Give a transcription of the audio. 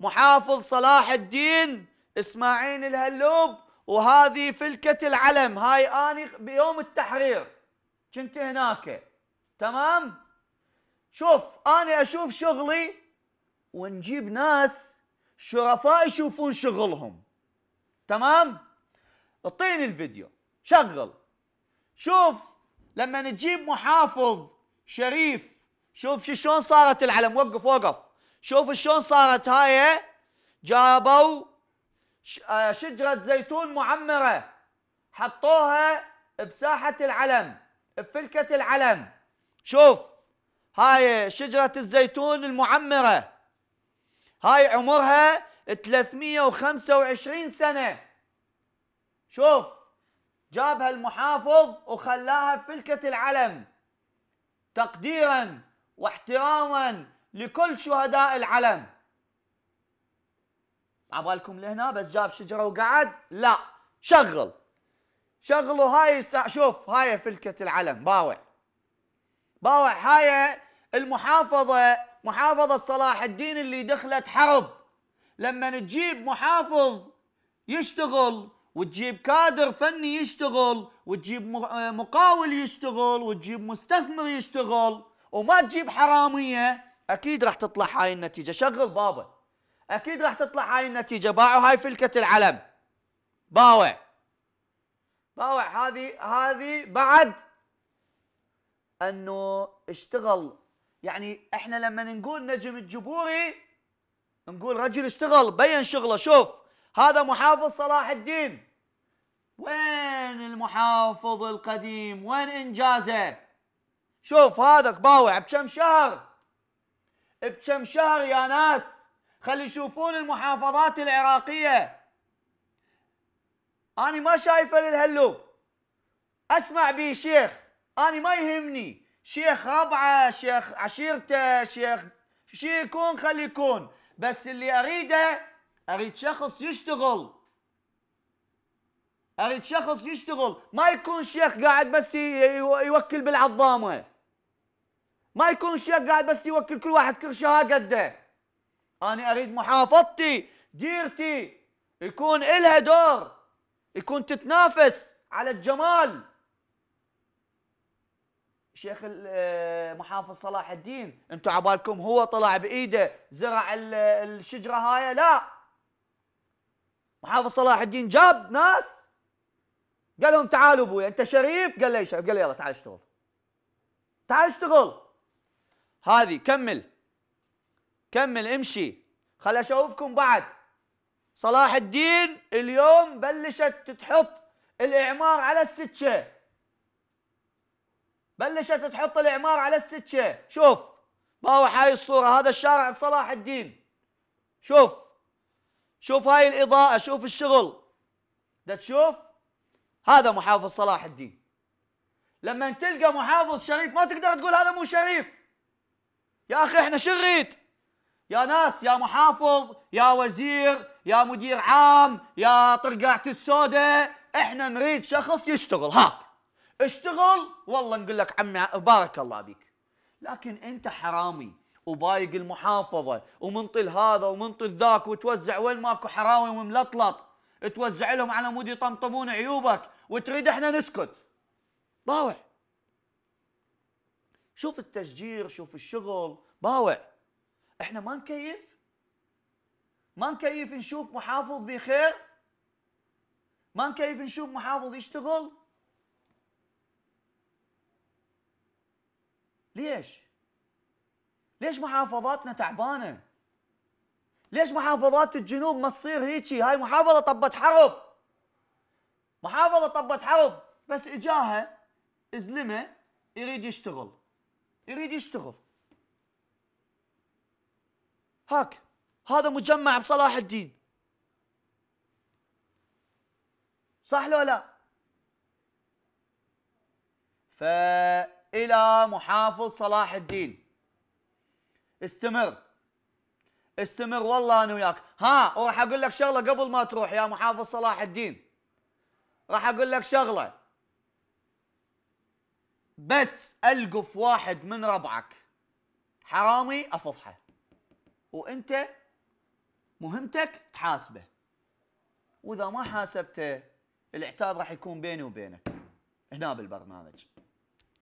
محافظ صلاح الدين اسماعيل الهلوب وهذه فلكة العلم هاي أنا بيوم التحرير كنت هناك تمام شوف أنا أشوف شغلي ونجيب ناس شرفاء يشوفون شغلهم تمام اعطيني الفيديو شغل شوف لما نجيب محافظ شريف شوف شلون صارت العلم وقف وقف شوفوا شلون صارت هاي جابوا آه، شجرة زيتون معمرة حطوها بساحة العلم بفلكة العلم شوف هاي شجرة الزيتون المعمرة هاي عمرها 325 سنة شوف جابها المحافظ وخلاها بفلكة العلم تقديرا واحتراما لكل شهداء العلم عبالكم لهنا بس جاب شجره وقعد لا شغل شغلوا هاي الساعة شوف هاي فلكة العلم باوع باوع هاي المحافظة محافظة صلاح الدين اللي دخلت حرب لما تجيب محافظ يشتغل وتجيب كادر فني يشتغل وتجيب آه، مقاول يشتغل وتجيب مستثمر يشتغل وما تجيب حرامية اكيد راح تطلع هاي النتيجه شغل بابا اكيد راح تطلع هاي النتيجه باعوا هاي فلكه العلم باوع باوع هذه هذه بعد انه اشتغل يعني احنا لما نقول نجم الجبوري نقول رجل اشتغل بين شغله شوف هذا محافظ صلاح الدين وين المحافظ القديم وين انجازه شوف هذا باوع بكم شهر بكم شهر يا ناس خلي يشوفون المحافظات العراقية أنا ما شايفة للهلو أسمع بي شيخ أنا ما يهمني شيخ ربعه شيخ عشيرته شيخ شي يكون خلي يكون بس اللي أريده أريد شخص يشتغل أريد شخص يشتغل ما يكون شيخ قاعد بس يوكل بالعظامه ما يكونش قاعد بس يوكل كل واحد ها قده انا اريد محافظتي ديرتي يكون إلها دور يكون تتنافس على الجمال شيخ آه، محافظ صلاح الدين انتم عبالكم هو طلع بايده زرع الشجره هاي لا محافظ صلاح الدين جاب ناس قال لهم تعالوا ابوي انت شريف قال لي شريف قال لي يلا تعال اشتغل تعال اشتغل هذه كمل كمل امشي خل اشوفكم بعد صلاح الدين اليوم بلشت تحط الاعمار على السكه بلشت تحط الاعمار على السكه شوف باو هاي الصوره هذا الشارع بصلاح الدين شوف شوف هاي الاضاءه شوف الشغل ده تشوف هذا محافظ صلاح الدين لما تلقى محافظ شريف ما تقدر تقول هذا مو شريف يا اخي احنا شغيت يا ناس يا محافظ يا وزير يا مدير عام يا طرقعة السوداء احنا نريد شخص يشتغل هاك اشتغل والله نقول لك عمي بارك الله بك لكن انت حرامي وبايق المحافظه ومنطل هذا ومنطل ذاك وتوزع وين ماكو حراوي وملطلط توزع لهم على مود يطمطمون عيوبك وتريد احنا نسكت باوع شوف التشجير شوف الشغل باوع احنا ما نكيف ما نكيف نشوف محافظ بخير ما نكيف نشوف محافظ يشتغل ليش ليش محافظاتنا تعبانه ليش محافظات الجنوب ما تصير هيجي هاي محافظه طبت حرب محافظه طبت حرب بس اجاها زلمه يريد يشتغل يريد يشتغل هاك هذا مجمع بصلاح الدين صح لو لا فإلى محافظ صلاح الدين استمر استمر والله أنا وياك ها وراح أقول لك شغلة قبل ما تروح يا محافظ صلاح الدين راح أقول لك شغلة بس القف واحد من ربعك حرامي افضحه وانت مهمتك تحاسبه واذا ما حاسبته العتاب راح يكون بيني وبينك هنا بالبرنامج